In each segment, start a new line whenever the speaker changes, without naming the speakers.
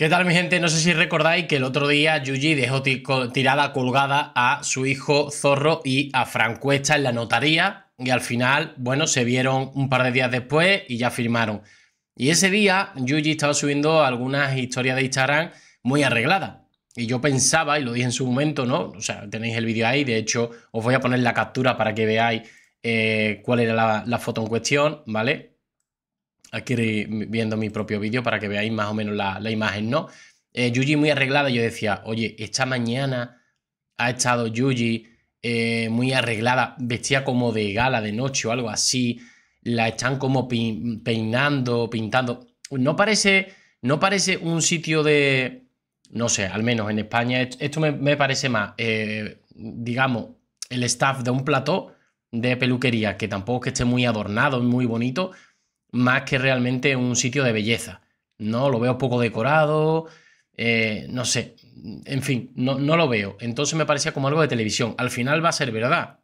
¿Qué tal mi gente? No sé si recordáis que el otro día Yuji dejó tirada colgada a su hijo Zorro y a Francuesta en la notaría y al final, bueno, se vieron un par de días después y ya firmaron. Y ese día Yuji estaba subiendo algunas historias de Instagram muy arregladas. Y yo pensaba, y lo dije en su momento, ¿no? O sea, tenéis el vídeo ahí, de hecho os voy a poner la captura para que veáis eh, cuál era la, la foto en cuestión, ¿vale? Aquí viendo mi propio vídeo para que veáis más o menos la, imagen, ¿no? Eh, Yuji muy arreglada, yo decía, oye, esta mañana ha estado Yuji eh, muy arreglada, vestía como de gala de noche o algo así, la están como peinando, pintando. No parece, no parece un sitio de, no sé, al menos en España, esto me, parece más, eh, digamos, el staff de un plató de peluquería, que tampoco que esté muy adornado, muy bonito, más que realmente un sitio de belleza. No, lo veo poco decorado, eh, no sé, en fin, no, no, lo veo. Entonces me parecía como algo de televisión. Al final va a ser verdad.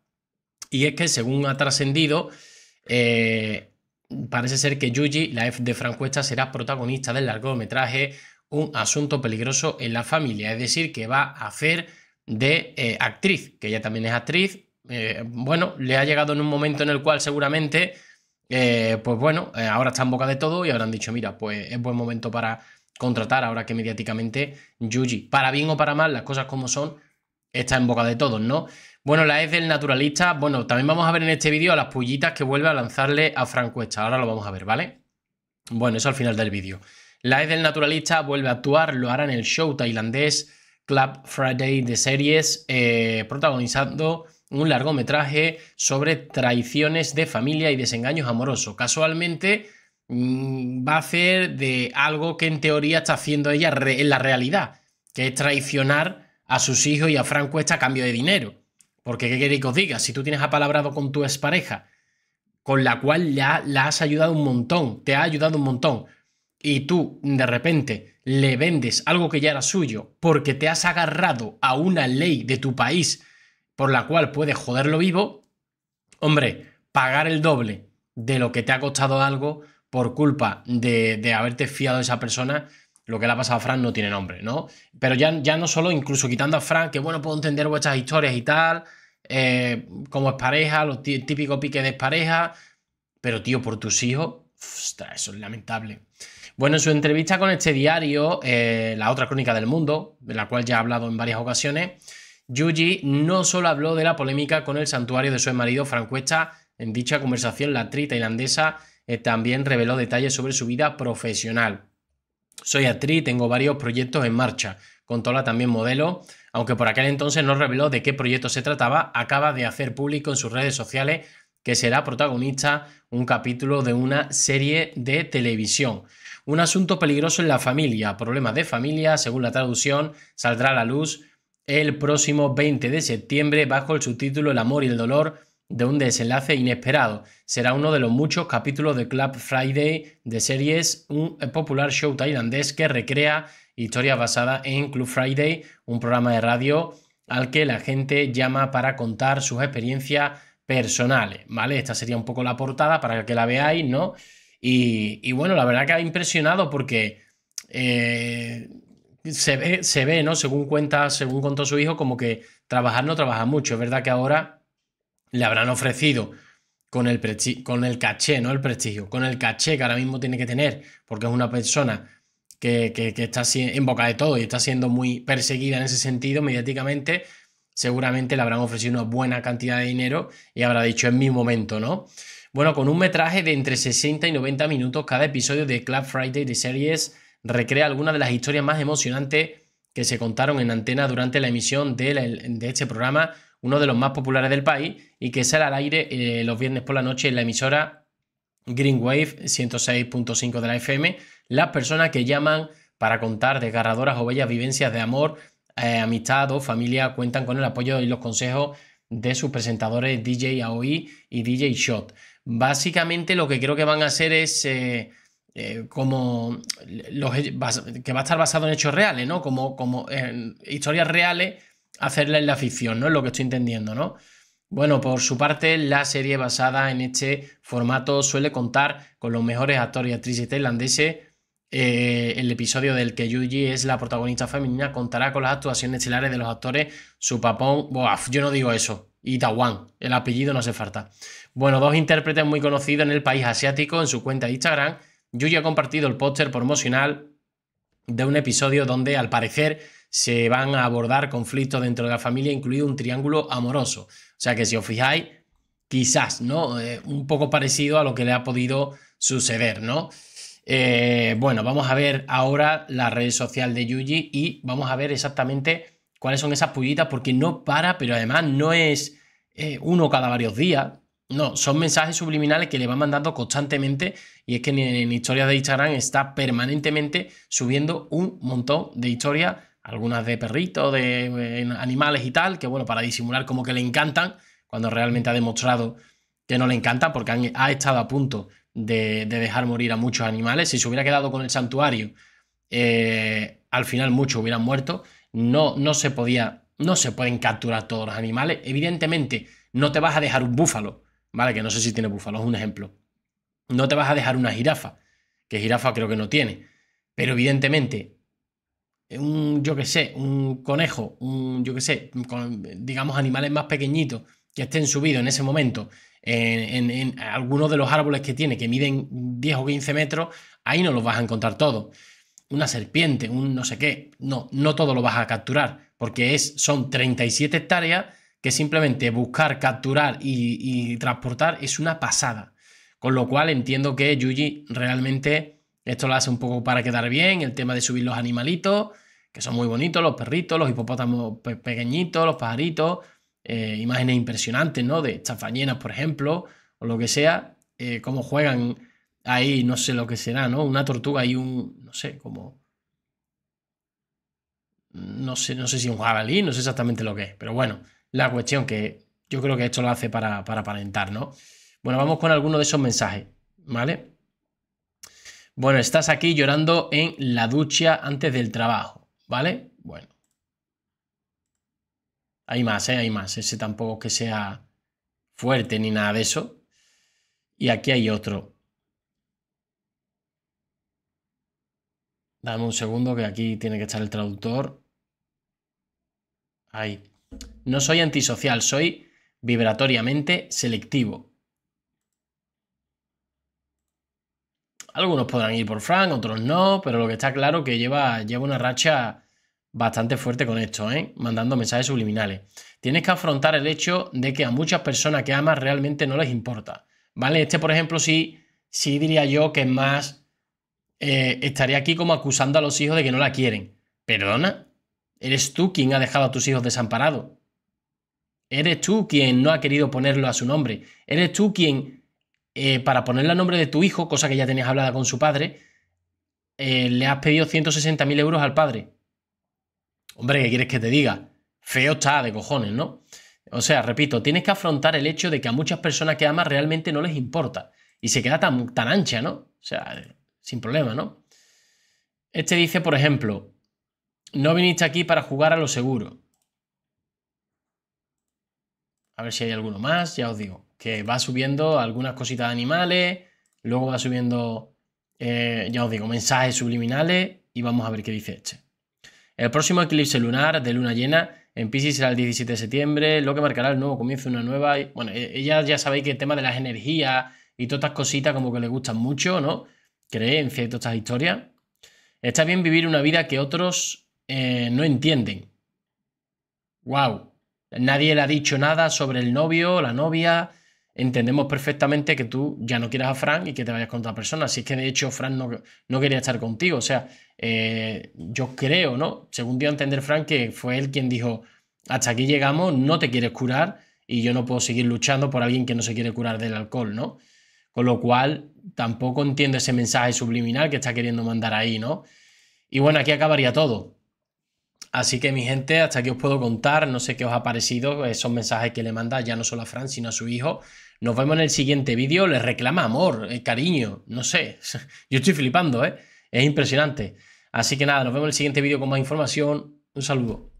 Y es que según ha trascendido, eh, parece ser que Yuji, la F de Francuesta, será protagonista del largometraje Un asunto peligroso en la familia. Es decir, que va a hacer de eh, actriz, que ella también es actriz. bueno, le ha llegado en un momento en el cual seguramente eh, pues bueno, eh, ahora está en boca de todo y habrán dicho, mira, pues es buen momento para contratar ahora que mediáticamente Yuji, para bien o para mal, las cosas como son, está en boca de todos, ¿no? Bueno, la es del naturalista, bueno, también vamos a ver en este vídeo a las pullitas que vuelve a lanzarle a Francuesta, ahora lo vamos a ver, ¿vale? Bueno, eso al final del vídeo. La es del naturalista vuelve a actuar, lo hará en el show tailandés Club Friday de series, eh, protagonizando un largometraje sobre traiciones de familia y desengaños amorosos. Casualmente mm, va a hacer de algo que en teoría está haciendo ella en la realidad, que es traicionar a sus hijos y a Franco esta a cambio de dinero. Porque, ¿qué queréis que os diga? Si tú tienes apalabrado con tu expareja, con la cual ya la has ayudado un montón, te ha ayudado un montón, y tú de repente le vendes algo que ya era suyo porque te has agarrado a una ley de tu país por la cual puedes joderlo vivo, hombre, pagar el doble de lo que te ha costado algo por culpa de, de haberte fiado de esa persona, lo que le ha pasado a Fran no tiene nombre, ¿no? Pero ya, ya no solo, incluso quitando a Fran, que bueno, puedo entender vuestras historias y tal, eh, como es pareja, los típicos pique de pareja, pero tío, por tus hijos, Ostras, eso es lamentable. Bueno, en su entrevista con este diario, eh, La otra crónica del mundo, de la cual ya ha hablado en varias ocasiones, Yuji no solo habló de la polémica con el santuario de su marido Frank en dicha conversación la actriz tailandesa eh, también reveló detalles sobre su vida profesional. Soy actriz, tengo varios proyectos en marcha, controla también modelo, aunque por aquel entonces no reveló de qué proyecto se trataba, acaba de hacer público en sus redes sociales que será protagonista un capítulo de una serie de televisión. Un asunto peligroso en la familia, problemas de familia, según la traducción, saldrá a la luz el próximo 20 de septiembre bajo el subtítulo El amor y el dolor de un desenlace inesperado. Será uno de los muchos capítulos de Club Friday de series, un popular show tailandés que recrea historias basadas en Club Friday, un programa de radio al que la gente llama para contar sus experiencias personales, ¿vale? Esta sería un poco la portada para que la veáis, ¿no? Y, bueno, la verdad que ha impresionado porque eh, se, ve, se ve, ¿no? Según cuenta, según contó su hijo, como que trabajar no trabaja mucho. Es verdad que ahora le habrán ofrecido con el, caché, no el prestigio, con el caché que ahora mismo tiene que tener, porque es una persona que, que está en boca de todo y está siendo muy perseguida en ese sentido mediáticamente, seguramente le habrán ofrecido una buena cantidad de dinero y habrá dicho en mi momento, ¿no? Bueno, con un metraje de entre 60 y 90 minutos, cada episodio de Club Friday de series recrea algunas de las historias más emocionantes que se contaron en antena durante la emisión de, este programa, uno de los más populares del país y que sale al aire eh, los viernes por la noche en la emisora Green Wave 106.5 de la FM. Las personas que llaman para contar desgarradoras o bellas vivencias de amor eh, amistad o familia cuentan con el apoyo y los consejos de sus presentadores DJ AOI y DJ Shot. Básicamente lo que creo que van a hacer es eh, eh, como que va a estar basado en hechos reales, ¿no? Como, como en historias reales, hacerla en la ficción, ¿no? Es lo que estoy entendiendo, ¿no? Bueno, por su parte, la serie basada en este formato suele contar con los mejores actores y actrices tailandeses eh, el episodio del que Yuji es la protagonista femenina contará con las actuaciones estelares de los actores su boaf, yo no digo eso, y Tawan, el apellido no hace falta. Bueno, dos intérpretes muy conocidos en el país asiático en su cuenta de Instagram. Yuji ha compartido el póster promocional de un episodio donde al parecer se van a abordar conflictos dentro de la familia, incluido un triángulo amoroso. O sea que si os fijáis, quizás, ¿no? Eh, un poco parecido a lo que le ha podido suceder, ¿no? Eh, bueno, vamos a ver ahora la red social de Yuji y vamos a ver exactamente cuáles son esas pullitas, porque no para, pero además no es eh, uno cada varios días. No, son mensajes subliminales que le van mandando constantemente y es que en, historias de Instagram está permanentemente subiendo un montón de historias, algunas de perritos, de animales y tal, que bueno, para disimular como que le encantan, cuando realmente ha demostrado que no le encantan porque ha estado a punto de, dejar morir a muchos animales. Si se hubiera quedado con el santuario, eh, al final muchos hubieran muerto. No, no se podía, no se pueden capturar todos los animales. Evidentemente, no te vas a dejar un búfalo, ¿vale? Que no sé si tiene búfalo, es un ejemplo. No te vas a dejar una jirafa, que jirafa creo que no tiene. Pero evidentemente, un, yo qué sé, un conejo, un, yo qué sé, digamos animales más pequeñitos que estén subidos en ese momento en, algunos de los árboles que tiene, que miden 10 o 15 metros, ahí no los vas a encontrar todos. Una serpiente, un no sé qué, no, no todo lo vas a capturar, porque es, son 37 hectáreas que simplemente buscar, capturar y, transportar es una pasada. Con lo cual entiendo que Yuji realmente esto lo hace un poco para quedar bien, el tema de subir los animalitos, que son muy bonitos, los perritos, los hipopótamos pequeñitos, los pajaritos, eh, imágenes impresionantes, ¿no? De chafañenas, por ejemplo, o lo que sea, como eh, cómo juegan ahí, no sé lo que será, ¿no? Una tortuga y un, no sé, como... No sé, no sé si un jabalí, no sé exactamente lo que es, pero bueno, la cuestión que yo creo que esto lo hace para, para aparentar, ¿no? Bueno, vamos con alguno de esos mensajes, ¿vale? Bueno, estás aquí llorando en la ducha antes del trabajo, ¿vale? Bueno, hay más, ¿eh? hay más. Ese tampoco que sea fuerte ni nada de eso. Y aquí hay otro. Dame un segundo que aquí tiene que estar el traductor. Ahí. No soy antisocial, soy vibratoriamente selectivo. Algunos podrán ir por Frank, otros no, pero lo que está claro que lleva, lleva una racha bastante fuerte con esto, ¿eh? mandando mensajes subliminales. Tienes que afrontar el hecho de que a muchas personas que amas realmente no les importa. ¿Vale? Este, por ejemplo, sí, sí diría yo que es más. Eh, estaría aquí como acusando a los hijos de que no la quieren. ¿Perdona? ¿Eres tú quien ha dejado a tus hijos desamparados? ¿Eres tú quien no ha querido ponerlo a su nombre? ¿Eres tú quien, eh, para ponerle el nombre de tu hijo, cosa que ya tenías hablada con su padre, eh, le has pedido 160.000 euros al padre? Hombre, ¿qué quieres que te diga? Feo está de cojones, ¿no? O sea, repito, tienes que afrontar el hecho de que a muchas personas que amas realmente no les importa. Y se queda tan, tan ancha, ¿no? O sea, sin problema, ¿no? Este dice, por ejemplo, no viniste aquí para jugar a lo seguro. A ver si hay alguno más, ya os digo. Que va subiendo algunas cositas de animales, luego va subiendo, eh, ya os digo, mensajes subliminales y vamos a ver qué dice este. El próximo eclipse lunar de luna llena en Pisces será el 17 de septiembre, lo que marcará el nuevo comienzo, de una nueva... Bueno, e-, ella ya sabéis que el tema de las energías y todas estas cositas como que le gustan mucho, ¿no? Creencia y todas estas historias. Está bien vivir una vida que otros eh, no entienden. ¡Wow! Nadie le ha dicho nada sobre el novio, la novia, entendemos perfectamente que tú ya no quieras a Frank y que te vayas con otra persona. Si es que de hecho Frank no, no quería estar contigo. O sea, eh, yo creo, ¿no? Según dio entender Frank que fue él quien dijo, hasta aquí llegamos, no te quieres curar y yo no puedo seguir luchando por alguien que no se quiere curar del alcohol, ¿no? Con lo cual, tampoco entiendo ese mensaje subliminal que está queriendo mandar ahí, ¿no? Y bueno, aquí acabaría todo. Así que mi gente, hasta aquí os puedo contar, no sé qué os ha parecido esos mensajes que le manda ya no solo a Fran, sino a su hijo. Nos vemos en el siguiente vídeo, le reclama amor, eh, cariño, no sé, yo estoy flipando, ¿eh? es impresionante. Así que nada, nos vemos en el siguiente vídeo con más información, un saludo.